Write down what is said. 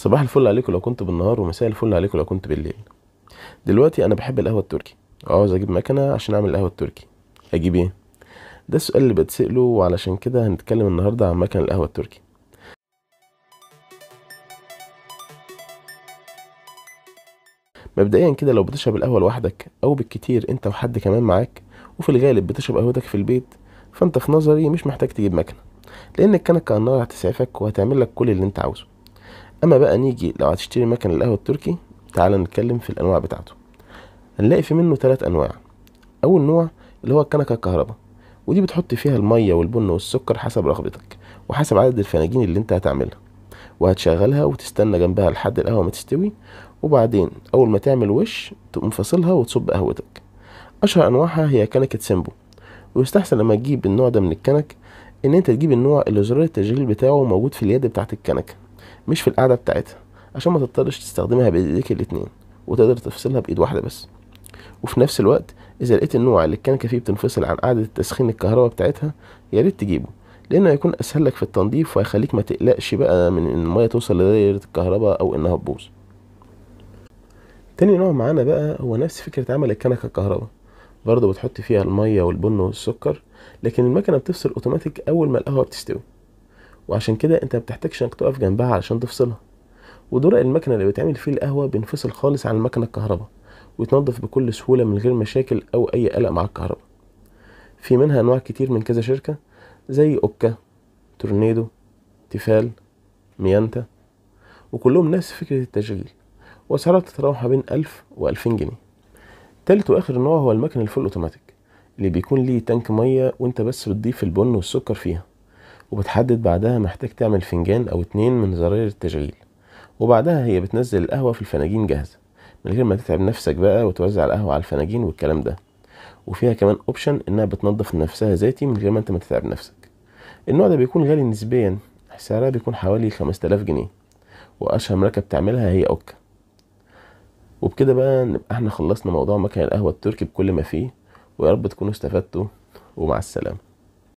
صباح الفل عليكم لو كنت بالنهار ومساء الفل عليكم لو كنت بالليل دلوقتي انا بحب القهوه التركي عاوز اجيب مكنه عشان اعمل القهوه التركي اجيب ايه ده السؤال اللي بتسأله وعلشان كده هنتكلم النهارده عن مكنه القهوه التركي مبدئيا كده لو بتشرب القهوه لوحدك او بالكتير انت وحد كمان معاك وفي الغالب بتشرب قهوتك في البيت فانت في نظري مش محتاج تجيب مكنه لان الكنكه النار هتسعفك وهتعمل لك كل اللي انت عاوزه اما بقى نيجي لو هتشتري مكن القهوة التركي تعال نتكلم في الانواع بتاعته هنلاقي في منه ثلاث انواع اول نوع اللي هو الكنكه الكهرباء ودي بتحط فيها الميه والبن والسكر حسب رغبتك وحسب عدد الفناجين اللي انت هتعملها وهتشغلها وتستنى جنبها لحد القهوه ما تستوي وبعدين اول ما تعمل وش تقوم فاصلها وتصب قهوتك اشهر انواعها هي كنكه سيمبو ويستحسن لما تجيب النوع ده من الكنك ان انت تجيب النوع اللي زرار التشغيل بتاعه موجود في اليد بتاعه الكنكه مش في القاعده بتاعتها عشان ما تضطرش تستخدمها بإيديك الاتنين وتقدر تفصلها بإيد واحدة بس وفي نفس الوقت إذا لقيت النوع اللي الكنكة فيه بتنفصل عن قاعده التسخين الكهرباء بتاعتها ياريت تجيبه لأنه هيكون أسهل لك في التنظيف وهيخليك ما تقلقش بقى من إن المية توصل لدايرة الكهرباء أو إنها تبوظ تاني نوع معانا بقى هو نفس فكرة عمل الكنكة الكهرباء برضه بتحط فيها المية والبن والسكر لكن المكنة بتفصل أوتوماتيك أول ما القهوة بتستوي وعشان كده انت بتحتاجش انك تقف جنبها علشان تفصلها ودرق المكنه اللي بيتعمل فيه القهوه بينفصل خالص عن المكنه الكهرباء ويتنضف بكل سهوله من غير مشاكل او اي قلق مع الكهرباء في منها انواع كتير من كذا شركه زي اوكا تورنيدو تيفال ميانتا وكلهم نفس فكرة التشغيل وأسعارها بتتراوح بين ألف وألفين جنيه تالت وآخر نوع هو المكنة الفول أوتوماتيك اللي بيكون ليه تانك مية وانت بس بتضيف البن والسكر فيها وبتحدد بعدها محتاج تعمل فنجان أو اتنين من زراير التشغيل وبعدها هي بتنزل القهوة في الفناجين جاهزة من غير ما تتعب نفسك بقى وتوزع القهوة على الفناجين والكلام ده وفيها كمان اوبشن انها بتنظف نفسها ذاتي من غير ما انت ما تتعب نفسك النوع ده بيكون غالي نسبيا سعرها بيكون حوالي 5000 جنيه واشهر مركب بتعملها هي اوكا وبكده بقى نبقى احنا خلصنا موضوع مكان القهوه التركي بكل ما فيه ويارب تكونوا استفدتوا ومع السلامه